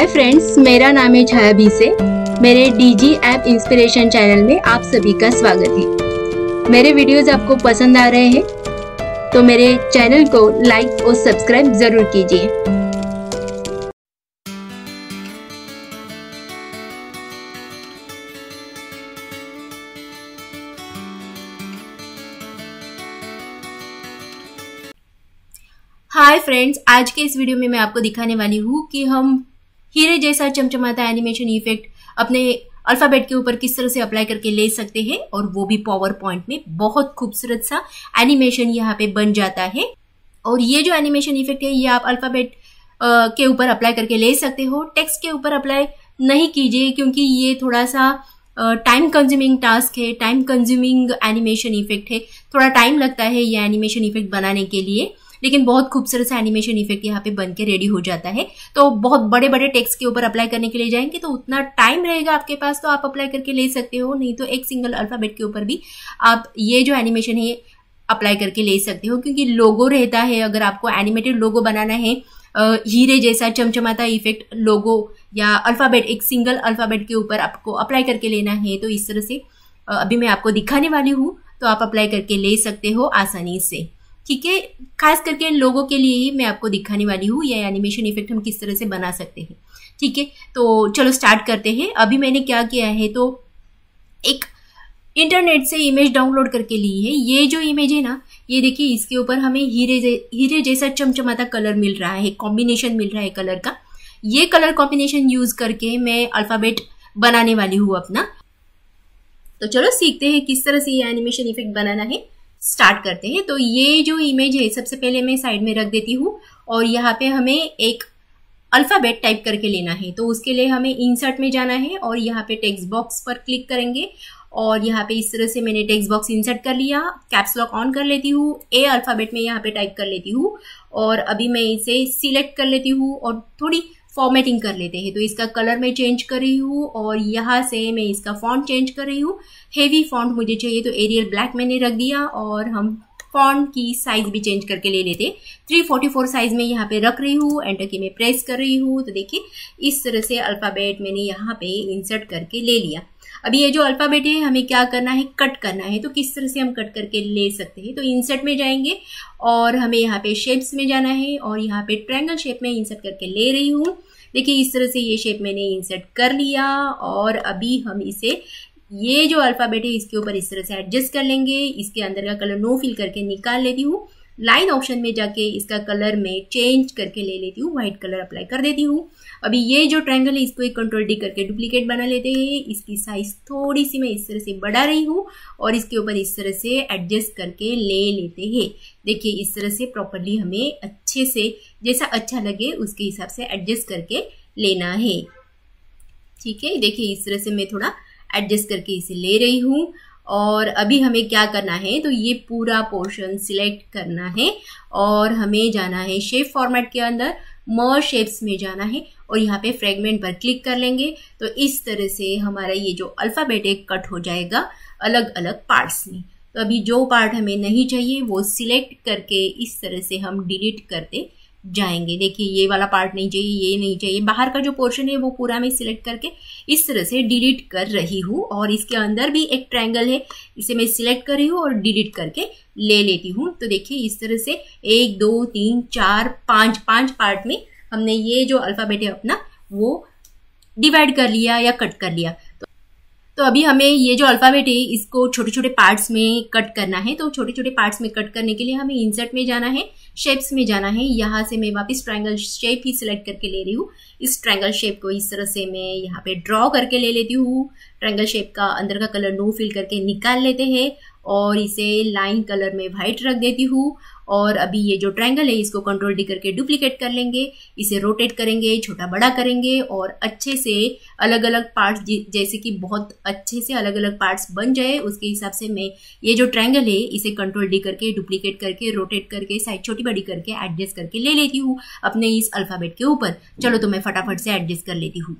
hi friends मेरा नाम है छाया बीसे मेरे डीजी ऐप इंस्पिरेशन चैनल में आप सभी का स्वागत है मेरे वीडियोस आपको पसंद आ रहे हैं तो मेरे चैनल को लाइक और सब्सक्राइब जरूर कीजिए हाय फ्रेंड्स आज के इस वीडियो में मैं आपको दिखाने वाली हूँ कि हम हीरे जैसा चमचमाता एनिमेशन इफेक्ट अपने अल्फाबेट के ऊपर किस तरह से अप्लाई करके ले सकते हैं और वो भी पावर पॉइंट में बहुत खूबसूरत सा एनिमेशन यहाँ पे बन जाता है और ये जो एनिमेशन इफेक्ट है ये आप अल्फाबेट के ऊपर अप्लाई करके ले सकते हो टेक्स्ट के ऊपर अप्लाई नहीं कीजिए क्योंकि ये थोड़ा सा टाइम कंज्यूमिंग टास्क है टाइम कंज्यूमिंग एनिमेशन इफेक्ट है थोड़ा टाइम लगता है ये एनिमेशन इफेक्ट बनाने के लिए लेकिन बहुत खूबसूरत सा एनिमेशन इफेक्ट यहाँ पे बन के रेडी हो जाता है तो बहुत बड़े बड़े टेक्स के ऊपर अप्लाई करने के लिए जाएंगे तो उतना टाइम रहेगा आपके पास तो आप अप्लाई करके ले सकते हो नहीं तो एक सिंगल अल्फ़ाबेट के ऊपर भी आप ये जो एनिमेशन है अप्लाई करके ले सकते हो क्योंकि लोगो रहता है अगर आपको एनिमेटेड लोगो बनाना है हीरे जैसा चमचमाता इफेक्ट लोगो या अल्फ़ाबेट एक सिंगल अल्फ़ाबेट के ऊपर आपको अप्लाई करके लेना है तो इस तरह से अभी मैं आपको दिखाने वाली हूँ तो आप अप्लाई करके ले सकते हो आसानी से ठीक है खास करके इन लोगों के लिए ही मैं आपको दिखाने वाली हूँ यह एनिमेशन इफेक्ट हम किस तरह से बना सकते हैं ठीक है तो चलो स्टार्ट करते हैं अभी मैंने क्या किया है तो एक इंटरनेट से इमेज डाउनलोड करके ली है ये जो इमेज है ना ये देखिए इसके ऊपर हमें हीरे हीरे जैसा चमचमाता कलर मिल रहा है कॉम्बिनेशन मिल रहा है कलर का ये कलर कॉम्बिनेशन यूज करके मैं अल्फ़ाबेट बनाने वाली हूँ अपना तो चलो सीखते हैं किस तरह से ये एनिमेशन इफेक्ट बनाना है स्टार्ट करते हैं तो ये जो इमेज है सबसे पहले मैं साइड में रख देती हूँ और यहाँ पे हमें एक अल्फ़ाबेट टाइप करके लेना है तो उसके लिए हमें इंसर्ट में जाना है और यहाँ पे टेक्स्ट बॉक्स पर क्लिक करेंगे और यहाँ पे इस तरह से मैंने टेक्स्ट बॉक्स इंसर्ट कर लिया कैप्स लॉक ऑन कर लेती हूँ ए अल्फ़ाबेट में यहाँ पे टाइप कर लेती हूँ और अभी मैं इसे सिलेक्ट कर लेती हूँ और थोड़ी फॉर्मेटिंग कर लेते हैं तो इसका कलर मैं चेंज कर रही हूँ और यहाँ से मैं इसका फॉन्ट चेंज कर रही हूँ हेवी फॉन्ट मुझे चाहिए तो एरियल ब्लैक मैंने रख दिया और हम फॉन्ट की साइज भी चेंज करके ले लेते 344 साइज में यहाँ पे रख रही हूँ एंटर की मैं प्रेस कर रही हूँ तो देखिए इस तरह से अल्फ़ाबेट मैंने यहाँ पे इंसर्ट करके ले लिया अभी ये जो अल्फ़ाबेट है हमें क्या करना है कट करना है तो किस तरह से हम कट करके ले सकते हैं तो इंसर्ट में जाएंगे और हमें यहाँ पे शेप्स में जाना है और यहाँ पे ट्रायंगल शेप में इंसर्ट करके ले रही हूँ देखिए इस तरह से ये शेप मैंने इंसर्ट कर लिया और अभी हम इसे ये जो अल्फ़ाबेट है इसके ऊपर इस तरह से एडजस्ट कर लेंगे इसके अंदर का कलर नो फिल करके निकाल लेती हूँ लाइन ऑप्शन में जाके इसका कलर में चेंज करके ले लेती हूँ व्हाइट कलर अप्लाई कर देती हूँ अभी ये जो ट्रायंगल है इसको एक कंट्रोल डी करके डुप्लीकेट बना लेते हैं इसकी साइज थोड़ी सी मैं इस तरह से बढ़ा रही हूँ और इसके ऊपर इस तरह से एडजस्ट करके ले लेते हैं देखिए इस तरह से प्रॉपरली हमें अच्छे से जैसा अच्छा लगे उसके हिसाब से एडजस्ट करके लेना है ठीक है देखिए इस तरह से मैं थोड़ा एडजस्ट करके इसे ले रही हूँ और अभी हमें क्या करना है तो ये पूरा पोर्शन सिलेक्ट करना है और हमें जाना है शेप फॉर्मेट के अंदर मोर शेप्स में जाना है और यहाँ पे फ्रेगमेंट पर क्लिक कर लेंगे तो इस तरह से हमारा ये जो अल्फ़ाबेट है कट हो जाएगा अलग अलग पार्ट्स में तो अभी जो पार्ट हमें नहीं चाहिए वो सिलेक्ट करके इस तरह से हम डिलीट करते जाएंगे देखिए ये वाला पार्ट नहीं चाहिए ये नहीं चाहिए बाहर का जो पोर्शन है वो पूरा मैं सिलेक्ट करके इस तरह से डिलीट कर रही हूँ और इसके अंदर भी एक ट्रायंगल है इसे मैं सिलेक्ट कर रही हूँ और डिलीट करके ले लेती हूँ तो देखिए इस तरह से एक दो तीन चार पाँच पाँच पार्ट में हमने ये जो अल्फ़ाबेट है अपना वो डिवाइड कर लिया या कट कर लिया तो तो अभी हमें ये जो अल्फ़ाबेट है इसको छोटे छोटे पार्ट्स में कट करना है तो छोटे छोटे पार्ट्स में कट करने के लिए हमें इंसर्ट में जाना है शेप्स में जाना है यहाँ से मैं वापस ट्रायंगल शेप ही सिलेक्ट करके ले रही हूँ इस ट्रायंगल शेप को इस तरह से मैं यहाँ पे ड्रॉ करके ले लेती हूँ ट्रायंगल शेप का अंदर का कलर नो फिल करके निकाल लेते हैं और इसे लाइन कलर में वाइट रख देती हूँ और अभी ये जो ट्रायंगल है इसको कंट्रोल डी करके डुप्लीकेट कर लेंगे इसे रोटेट करेंगे छोटा बड़ा करेंगे और अच्छे से अलग अलग पार्ट्स जैसे कि बहुत अच्छे से अलग अलग पार्ट्स बन जाए उसके हिसाब से मैं ये जो ट्रायंगल है इसे कंट्रोल डी करके डुप्लीकेट करके रोटेट करके साइड छोटी बड़ी करके एडजस्ट करके ले लेती हूँ अपने इस अल्फ़ाबेट के ऊपर चलो तो मैं फटाफट से एडजस्ट कर लेती हूँ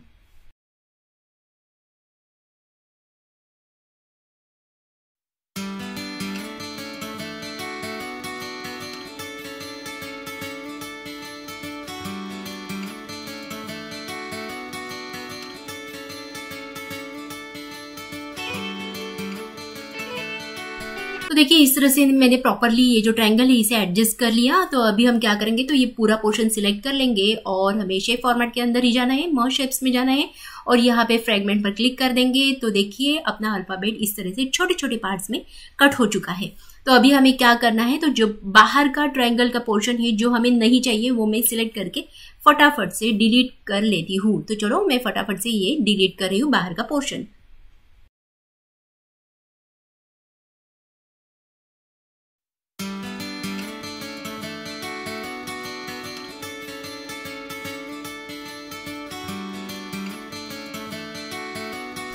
देखिए इस तरह से मैंने प्रॉपरली ये जो ट्रायंगल है इसे एडजस्ट कर लिया तो अभी हम क्या करेंगे तो ये पूरा पोर्शन सिलेक्ट कर लेंगे और हमें शेप फॉर्मेट के अंदर ही जाना है मर शेप्स में जाना है और यहाँ पे फ्रेगमेंट पर क्लिक कर देंगे तो देखिए अपना अल्फाबेट इस तरह से छोटे छोटे पार्ट्स में कट हो चुका है तो अभी हमें क्या करना है तो जो बाहर का ट्रायंगल का पोर्शन है जो हमें नहीं चाहिए वो मैं सिलेक्ट करके फटाफट से डिलीट कर लेती हूँ तो चलो मैं फटाफट से ये डिलीट कर रही हूँ बाहर का पोर्शन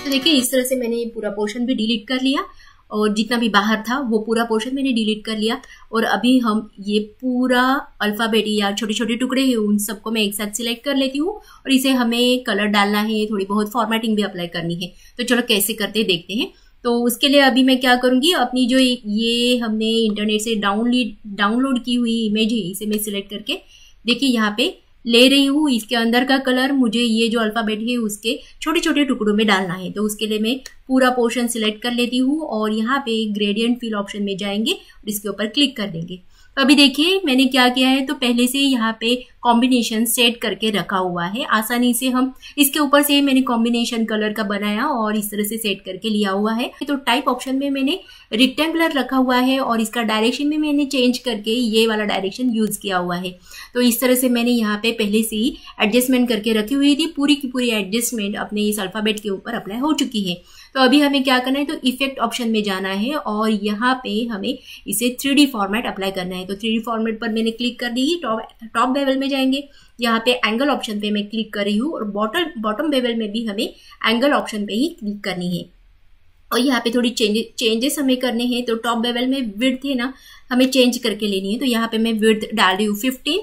तो देखिए इस तरह से मैंने पूरा पोर्शन भी डिलीट कर लिया और जितना भी बाहर था वो पूरा पोर्शन मैंने डिलीट कर लिया और अभी हम ये पूरा अल्फ़ाबेट या छोटे छोटे टुकड़े हैं उन सबको मैं एक साथ सिलेक्ट कर लेती हूँ और इसे हमें कलर डालना है थोड़ी बहुत फॉर्मेटिंग भी अप्लाई करनी है तो चलो कैसे करते हैं देखते हैं तो उसके लिए अभी मैं क्या करूँगी अपनी जो ये हमने इंटरनेट से डाउनलीड डाउनलोड की हुई इमेज है इसे मैं सिलेक्ट करके देखिए यहाँ पे ले रही हूँ इसके अंदर का कलर मुझे ये जो अल्फ़ाबेट है उसके छोटे छोटे टुकड़ों में डालना है तो उसके लिए मैं पूरा पोर्शन सिलेक्ट कर लेती हूँ और यहाँ पे ग्रेडियंट फिल ऑप्शन में जाएंगे और इसके ऊपर क्लिक कर देंगे तो अभी देखिए मैंने क्या किया है तो पहले से यहाँ पे कॉम्बिनेशन सेट करके रखा हुआ है आसानी से हम इसके ऊपर से मैंने कॉम्बिनेशन कलर का बनाया और इस तरह से सेट करके लिया हुआ है तो टाइप ऑप्शन में मैंने रिक्टेंगुलर रखा हुआ है और इसका डायरेक्शन भी मैंने चेंज करके ये वाला डायरेक्शन यूज किया हुआ है तो इस तरह से मैंने यहाँ पे पहले से ही एडजस्टमेंट करके रखी हुई थी पूरी की पूरी एडजस्टमेंट अपने इस अल्फाबेट के ऊपर अप्लाई हो चुकी है तो अभी हमें क्या करना है तो इफेक्ट ऑप्शन में जाना है और यहाँ पे हमें इसे थ्री फॉर्मेट अप्लाई करना है तो थ्री फॉर्मेट पर मैंने क्लिक कर दी टॉप टॉप लेवल में जाएंगे यहाँ पे एंगल ऑप्शन पे मैं क्लिक कर रही हूँ और बॉटम बॉटम बेवल में भी हमें एंगल ऑप्शन पे ही क्लिक करनी है और यहाँ पे थोड़ी चेंजेस चेंजेस हमें करने हैं तो टॉप बेवल में विर्थ है ना हमें चेंज करके लेनी है तो यहाँ पे मैं विर्थ डाल रही हूँ फिफ्टीन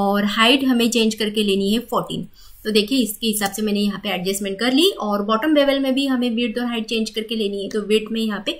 और हाइट हमें चेंज करके लेनी है फोर्टीन तो देखिए इसके हिसाब से मैंने यहाँ पे एडजस्टमेंट कर ली और बॉटम बेवल में भी हमें विर्थ और हाइट चेंज करके लेनी है तो विर्थ में यहाँ पे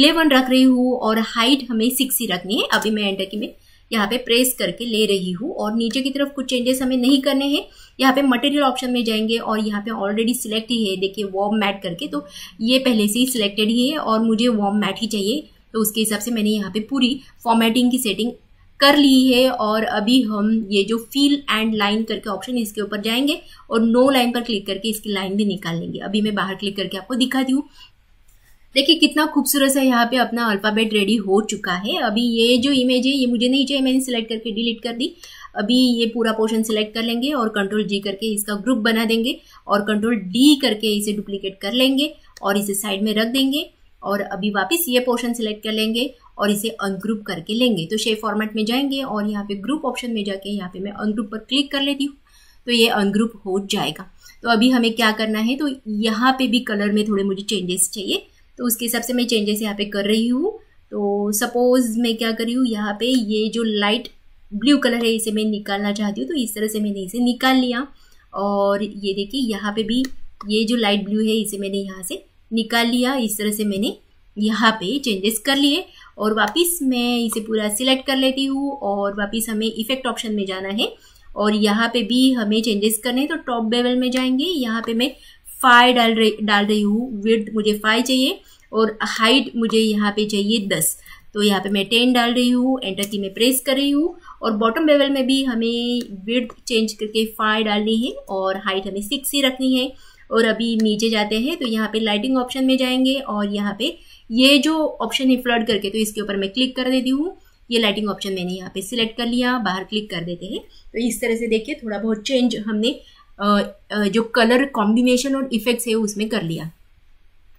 इलेवन रख रही हूँ और हाइट हमें सिक्स ही रखनी है अभी मैं एंटर की मैं यहाँ पे प्रेस करके ले रही हूँ और नीचे की तरफ कुछ चेंजेस हमें नहीं करने हैं यहाँ पे मटेरियल ऑप्शन में जाएंगे और यहाँ पे ऑलरेडी सिलेक्ट ही है देखिए वॉम मैट करके तो ये पहले से ही सिलेक्टेड ही है और मुझे वॉम मैट ही चाहिए तो उसके हिसाब से मैंने यहाँ पे पूरी फॉर्मेटिंग की सेटिंग कर ली है और अभी हम ये जो फील एंड लाइन करके ऑप्शन इसके ऊपर जाएंगे और नो लाइन पर क्लिक करके इसकी लाइन भी निकाल लेंगे अभी मैं बाहर क्लिक करके आपको दिखाती हूँ देखिए कितना खूबसूरत सा यहाँ पे अपना अल्फ़ाबेट रेडी हो चुका है अभी ये जो इमेज है ये मुझे नहीं चाहिए मैंने सिलेक्ट करके डिलीट कर दी अभी ये पूरा पोर्शन सिलेक्ट कर लेंगे और कंट्रोल जी करके इसका ग्रुप बना देंगे और कंट्रोल डी करके इसे डुप्लीकेट कर लेंगे और इसे साइड में रख देंगे और अभी वापस ये पोर्शन सिलेक्ट कर लेंगे और इसे अनग्रुप करके लेंगे तो शेप फॉर्मेट में जाएंगे और यहाँ पे ग्रुप ऑप्शन में जाके यहाँ पे मैं अनग्रुप पर क्लिक कर लेती हूँ तो ये अनग्रुप हो जाएगा तो अभी हमें क्या करना है तो यहाँ पे भी कलर में थोड़े मुझे चेंजेस चाहिए तो उसके हिसाब से मैं चेंजेस यहाँ पे कर रही हूँ तो सपोज मैं क्या कर रही हूँ यहाँ पे ये जो लाइट ब्लू कलर है इसे मैं निकालना चाहती हूँ तो इस तरह से मैंने इसे निकाल लिया और ये देखिए यहाँ पे भी ये जो लाइट ब्लू है इसे मैंने यहाँ से निकाल लिया इस तरह से मैंने यहाँ पे चेंजेस कर लिए और वापस मैं इसे पूरा सिलेक्ट कर लेती हूँ और वापस हमें इफेक्ट ऑप्शन में जाना है और यहाँ पे भी हमें चेंजेस करने हैं तो टॉप लेवल में जाएंगे यहाँ पे मैं फाइव डाल रही डाल रही हूँ विथ मुझे फाइव चाहिए और हाइट मुझे यहाँ पे चाहिए दस तो यहाँ पे मैं टेन डाल रही हूँ एंटर की मैं प्रेस कर रही हूँ और बॉटम लेवल में भी हमें विथ चेंज करके फाइव डालनी है और हाइट हमें सिक्स ही रखनी है और अभी नीचे जाते हैं तो यहाँ पे लाइटिंग ऑप्शन में जाएंगे और यहाँ पे ये जो ऑप्शन है फ्लड करके तो इसके ऊपर मैं क्लिक कर देती हूँ ये लाइटिंग ऑप्शन मैंने यहाँ पे सिलेक्ट कर लिया बाहर क्लिक कर देते हैं तो इस तरह से देखिए थोड़ा बहुत चेंज हमने जो कलर कॉम्बिनेशन और इफेक्ट्स है उसमें कर लिया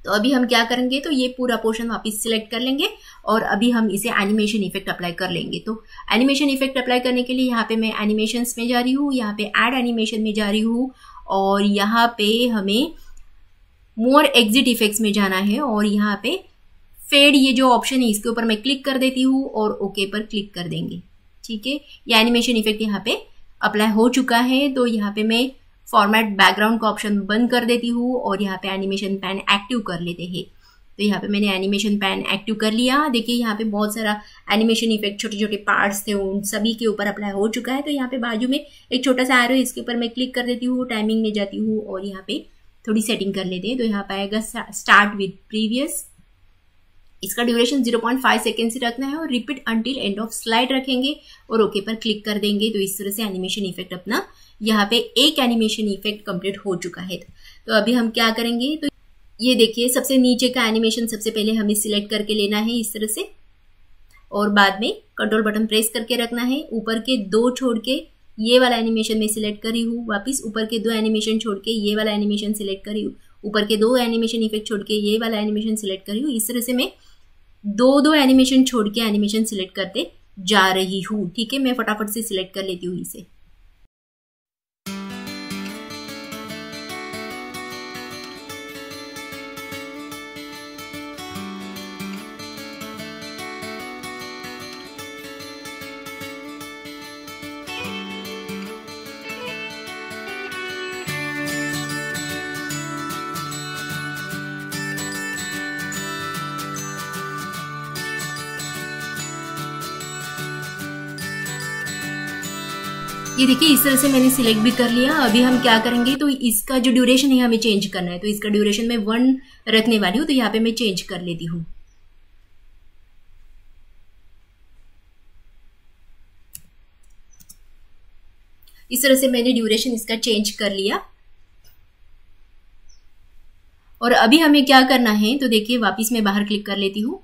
तो अभी हम क्या करेंगे तो ये पूरा पोर्शन वापस सिलेक्ट कर लेंगे और अभी हम इसे एनिमेशन इफेक्ट अप्लाई कर लेंगे तो एनिमेशन इफेक्ट अप्लाई करने के लिए यहाँ पे मैं एनिमेशन में जा रही हूँ यहाँ पे एड एनिमेशन में जा रही हूँ और यहाँ पे हमें मोर एग्जिट इफेक्ट्स में जाना है और यहाँ पे फेड ये जो ऑप्शन है इसके ऊपर मैं क्लिक कर देती हूँ और ओके okay पर क्लिक कर देंगे ठीक है ये एनिमेशन इफेक्ट यहाँ पे अप्लाई हो चुका है तो यहाँ पे मैं फॉर्मेट बैकग्राउंड का ऑप्शन बंद कर देती हूँ और यहाँ पे एनिमेशन पैन एक्टिव कर लेते हैं तो यहाँ पे मैंने एनिमेशन पैन एक्टिव कर लिया देखिए यहाँ पे बहुत सारा एनिमेशन इफेक्ट छोटे छोटे पार्ट्स थे उन सभी के ऊपर अप्लाई हो चुका है तो यहाँ पे बाजू में एक छोटा सा एरो इसके ऊपर मैं क्लिक कर देती हूँ टाइमिंग में जाती हूँ और यहाँ पे थोड़ी सेटिंग कर लेते हैं तो यहाँ पे आएगा स्टार्ट विद प्रीवियस इसका ड्यूरेशन 0.5 सेकेंड से रखना है और repeat until end of slide रखेंगे और ओके okay पर क्लिक कर देंगे तो इस तरह से एनिमेशन इफेक्ट अपना यहाँ पे एक एनिमेशन इफेक्ट कंप्लीट हो चुका है तो अभी हम क्या करेंगे तो ये देखिए सबसे नीचे का एनिमेशन सबसे पहले हमें सिलेक्ट करके लेना है इस तरह से और बाद में कंट्रोल बटन प्रेस करके रखना है ऊपर के दो छोड़ के ये वाला एनिमेशन मैं सिलेक्ट करी हूँ वापस ऊपर के दो एनिमेशन छोड़ के ये वाला एनिमेशन सिलेक्ट करी हूँ ऊपर के दो एनिमेशन इफेक्ट छोड़ के ये वाला एनिमेशन सिलेक्ट करी हूँ इस तरह से मैं दो दो एनिमेशन छोड़ के एनिमेशन सिलेक्ट करते जा रही हूँ ठीक है मैं फटाफट से सिलेक्ट कर लेती हूँ इसे ये देखिए इस तरह से मैंने सिलेक्ट भी कर लिया अभी हम क्या करेंगे तो इसका जो ड्यूरेशन है हमें चेंज करना है तो इसका ड्यूरेशन मैं वन रखने वाली हूँ तो यहाँ पे मैं चेंज कर लेती हूँ इस तरह से मैंने ड्यूरेशन इसका चेंज कर लिया और अभी हमें क्या करना है तो देखिए वापस मैं बाहर क्लिक कर लेती हूँ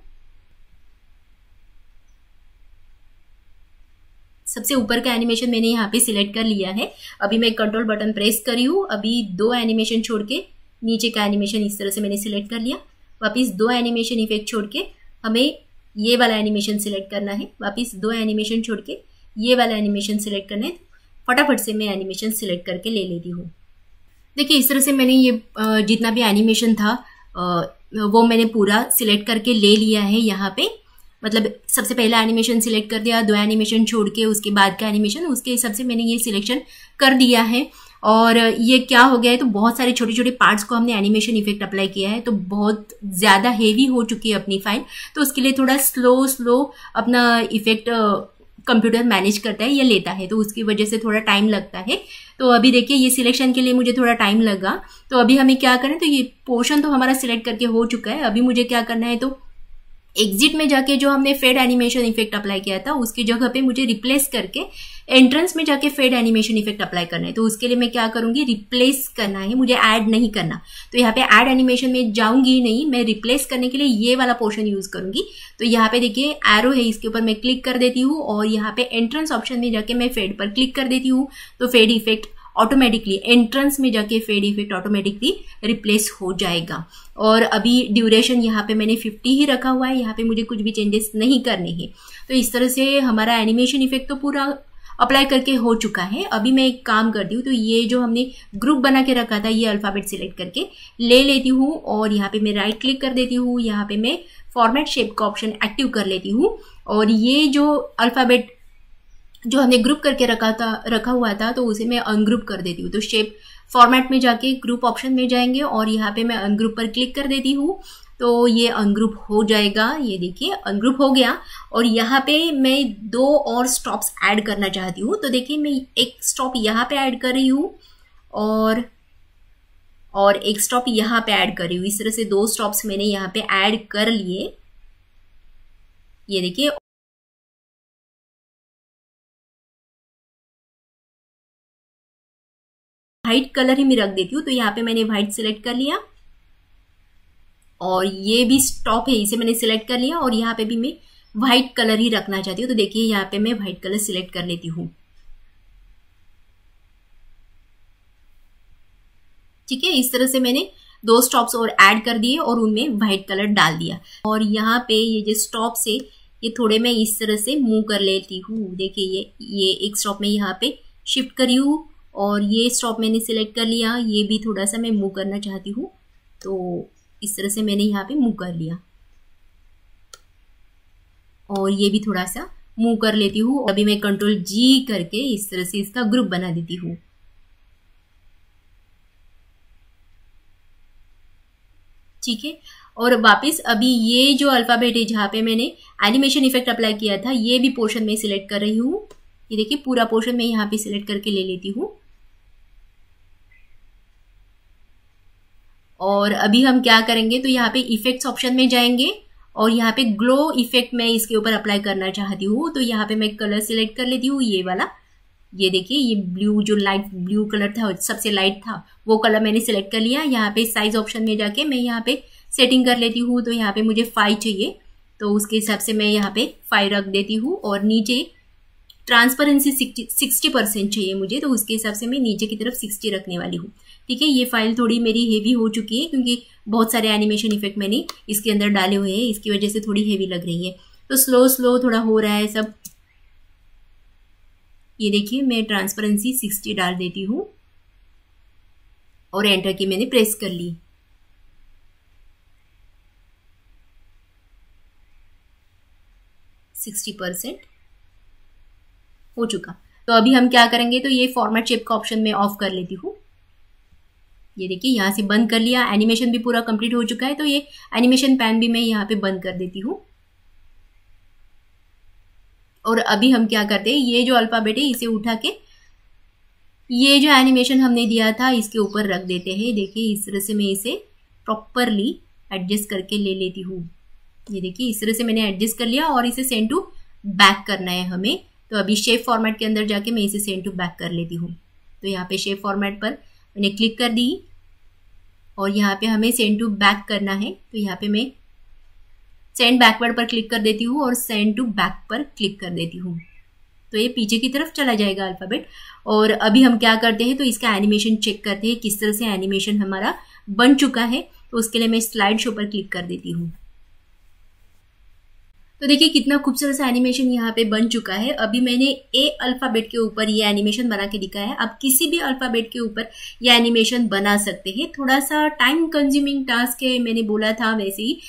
सबसे ऊपर का एनिमेशन मैंने यहाँ पे सिलेक्ट कर लिया है अभी मैं कंट्रोल बटन प्रेस करी हूँ अभी दो एनिमेशन छोड़ के नीचे का एनिमेशन इस तरह से मैंने सिलेक्ट कर लिया वापिस दो एनिमेशन इफेक्ट छोड़ के हमें ये वाला एनिमेशन सिलेक्ट करना है वापिस दो एनिमेशन छोड़ के ये वाला एनिमेशन सिलेक्ट करना है तो फटाफट से मैं एनिमेशन सिलेक्ट करके ले लेती हूँ देखिए इस तरह से मैंने ये जितना भी एनिमेशन था वो मैंने पूरा सिलेक्ट करके ले लिया है यहाँ पे मतलब सबसे पहला एनिमेशन सिलेक्ट कर दिया दो एनिमेशन छोड़ के उसके बाद का एनिमेशन उसके हिसाब से मैंने ये सिलेक्शन कर दिया है और ये क्या हो गया है तो बहुत सारे छोटे छोटे पार्ट्स को हमने एनिमेशन इफेक्ट अप्लाई किया है तो बहुत ज़्यादा हेवी हो चुकी है अपनी फाइल तो उसके लिए थोड़ा स्लो स्लो अपना इफेक्ट कंप्यूटर मैनेज करता है या लेता है तो उसकी वजह से थोड़ा टाइम लगता है तो अभी देखिए ये सिलेक्शन के लिए मुझे थोड़ा टाइम लगा तो अभी हमें क्या करें तो ये पोर्शन तो हमारा सिलेक्ट करके हो चुका है अभी मुझे क्या करना है तो एग्जिट में जाके जो हमने फेड एनिमेशन इफेक्ट अप्लाई किया था उसकी जगह पे मुझे रिप्लेस करके एंट्रेंस में जाके फेड एनिमेशन इफेक्ट अप्लाई करना है तो उसके लिए मैं क्या करूंगी रिप्लेस करना है मुझे ऐड नहीं करना तो यहाँ पे ऐड एनिमेशन में जाऊंगी नहीं मैं रिप्लेस करने के लिए ये वाला पोर्शन यूज करूंगी तो यहाँ पे देखिए एरो है इसके ऊपर मैं क्लिक कर देती हूँ और यहाँ पे एंट्रेंस ऑप्शन में जाके मैं फेड पर क्लिक कर देती हूँ तो फेड इफेक्ट ऑटोमेटिकली एंट्रेंस में जाके फेड इफेक्ट ऑटोमेटिकली रिप्लेस हो जाएगा और अभी ड्यूरेशन यहाँ पे मैंने 50 ही रखा हुआ है यहाँ पे मुझे कुछ भी चेंजेस नहीं करने हैं तो इस तरह से हमारा एनिमेशन इफेक्ट तो पूरा अप्लाई करके हो चुका है अभी मैं एक काम करती हूँ तो ये जो हमने ग्रुप बना के रखा था ये अल्फ़ाबेट सिलेक्ट करके ले लेती हूँ और यहाँ पे मैं राइट क्लिक कर देती हूँ यहाँ पे मैं फॉर्मेट शेप का ऑप्शन एक्टिव कर लेती हूँ और ये जो अल्फ़ाबेट जो हमने ग्रुप करके रखा था रखा हुआ था तो उसे मैं अनग्रुप कर देती हूँ तो शेप फॉर्मेट में जाके ग्रुप ऑप्शन में जाएंगे और यहाँ पे मैं अनग्रुप पर क्लिक कर देती हूँ तो ये अनग्रुप हो जाएगा ये देखिए अनग्रुप हो गया और यहाँ पे मैं दो और स्टॉप्स ऐड करना चाहती हूँ तो देखिए मैं एक स्टॉप यहाँ पे ऐड कर रही हूँ और और एक स्टॉप यहाँ पे ऐड कर रही हूँ इस तरह से दो स्टॉप्स मैंने यहाँ पे ऐड कर लिए ये देखिए व्हाइट कलर ही मैं रख देती हूँ तो यहाँ पे मैंने व्हाइट सिलेक्ट कर लिया और ये भी स्टॉप है इसे मैंने सिलेक्ट कर लिया और यहाँ पे भी मैं व्हाइट कलर ही रखना चाहती हूँ तो देखिए यहाँ पे मैं व्हाइट कलर सिलेक्ट कर लेती हूँ ठीक है इस तरह से मैंने दो स्टॉप्स और ऐड कर दिए और उनमें व्हाइट कलर डाल दिया और यहाँ पे ये जो स्टॉप्स है ये थोड़े मैं इस तरह से मूव कर लेती हूँ देखिए ये ये एक स्टॉप में यहाँ पे शिफ्ट करी हूँ और ये स्टॉप मैंने सिलेक्ट कर लिया ये भी थोड़ा सा मैं मूव करना चाहती हूँ तो इस तरह से मैंने यहाँ पे मूव कर लिया और ये भी थोड़ा सा मूव कर लेती हूँ अभी मैं कंट्रोल जी करके इस तरह से इसका ग्रुप बना देती हूँ ठीक है और वापस अभी ये जो अल्फ़ाबेट है जहाँ पे मैंने एनिमेशन इफेक्ट अप्लाई किया था ये भी पोर्शन में सिलेक्ट कर रही हूँ ये देखिए पूरा पोर्शन मैं यहाँ पे सिलेक्ट करके ले लेती हूँ और अभी हम क्या करेंगे तो यहाँ पे इफेक्ट्स ऑप्शन में जाएंगे और यहाँ पे ग्लो इफेक्ट मैं इसके ऊपर अप्लाई करना चाहती हूँ तो यहाँ पे मैं कलर सिलेक्ट कर लेती हूँ ये वाला ये देखिए ये ब्लू जो लाइट ब्लू कलर था सबसे लाइट था वो कलर मैंने सिलेक्ट कर लिया यहाँ पे साइज ऑप्शन में जाके मैं यहाँ पे सेटिंग कर लेती हूँ तो यहाँ पे मुझे फाइव चाहिए तो उसके हिसाब से मैं यहाँ पे फाइव रख देती हूँ और नीचे ट्रांसपेरेंसी सिक्सटी परसेंट चाहिए मुझे तो उसके हिसाब से मैं नीचे की तरफ सिक्सटी रखने वाली हूँ ठीक है ये फाइल थोड़ी मेरी हेवी हो चुकी है क्योंकि बहुत सारे एनिमेशन इफेक्ट मैंने इसके अंदर डाले हुए हैं इसकी वजह से थोड़ी हेवी लग रही है तो स्लो स्लो थोड़ा हो रहा है सब ये देखिए मैं ट्रांसपेरेंसी सिक्सटी डाल देती हूँ और एंटर की मैंने प्रेस कर ली सिक्सटी परसेंट हो चुका तो अभी हम क्या करेंगे तो ये फॉर्मेट शेप का ऑप्शन मैं ऑफ कर लेती हूँ ये देखिए यहाँ से बंद कर लिया एनिमेशन भी पूरा कंप्लीट हो चुका है तो ये एनिमेशन पैन भी मैं यहाँ पे बंद कर देती हूँ और अभी हम क्या करते हैं ये जो अल्फ़ाबेट है इसे उठा के ये जो एनिमेशन हमने दिया था इसके ऊपर रख देते हैं देखिए इस तरह से मैं इसे प्रॉपरली एडजस्ट करके ले लेती हूँ ये देखिए इस तरह से मैंने एडजस्ट कर लिया और इसे सेंड टू बैक करना है हमें तो अभी शेप फॉर्मेट के अंदर जाके मैं इसे सेंड टू बैक कर लेती हूँ तो यहाँ पे शेप फॉर्मेट पर मैंने क्लिक कर दी और यहाँ पे हमें सेंड टू बैक करना है तो यहाँ पे मैं सेंड बैकवर्ड पर क्लिक कर देती हूँ और सेंड टू बैक पर क्लिक कर देती हूँ तो ये पीछे की तरफ चला जाएगा अल्फ़ाबेट और अभी हम क्या करते हैं तो इसका एनिमेशन चेक करते हैं किस तरह से एनिमेशन हमारा बन चुका है तो उसके लिए मैं स्लाइड शो पर क्लिक कर देती हूँ तो देखिए कितना खूबसूरत सा एनिमेशन यहाँ पे बन चुका है अभी मैंने ए अल्फ़ाबेट के ऊपर ये एनिमेशन बना के दिखा है आप किसी भी अल्फ़ाबेट के ऊपर ये एनिमेशन बना सकते हैं थोड़ा सा टाइम कंज्यूमिंग टास्क है मैंने बोला था वैसे ही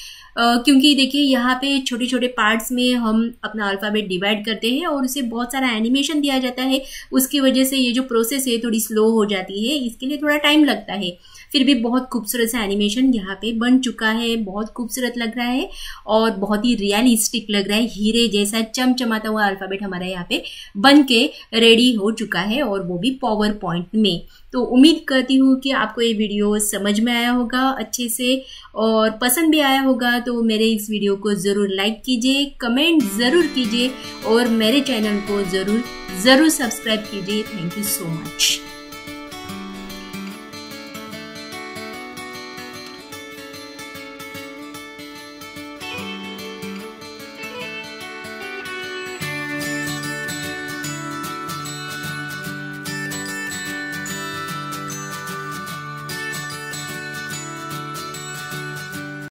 Uh, क्योंकि देखिए यहाँ पे छोटे छोटे पार्ट्स में हम अपना अल्फ़ाबेट डिवाइड करते हैं और उसे बहुत सारा एनिमेशन दिया जाता है उसकी वजह से ये जो प्रोसेस है थोड़ी स्लो हो जाती है इसके लिए थोड़ा टाइम लगता है फिर भी बहुत खूबसूरत सा एनिमेशन यहाँ पे बन चुका है बहुत खूबसूरत लग रहा है और बहुत ही रियलिस्टिक लग रहा है हीरे जैसा चमचमाता हुआ अल्फ़ाबेट हमारा यहाँ पे बन के रेडी हो चुका है और वो भी पावर पॉइंट में तो उम्मीद करती हूँ कि आपको ये वीडियो समझ में आया होगा अच्छे से और पसंद भी आया होगा तो मेरे इस वीडियो को ज़रूर लाइक कीजिए कमेंट ज़रूर कीजिए और मेरे चैनल को ज़रूर ज़रूर सब्सक्राइब कीजिए थैंक यू सो मच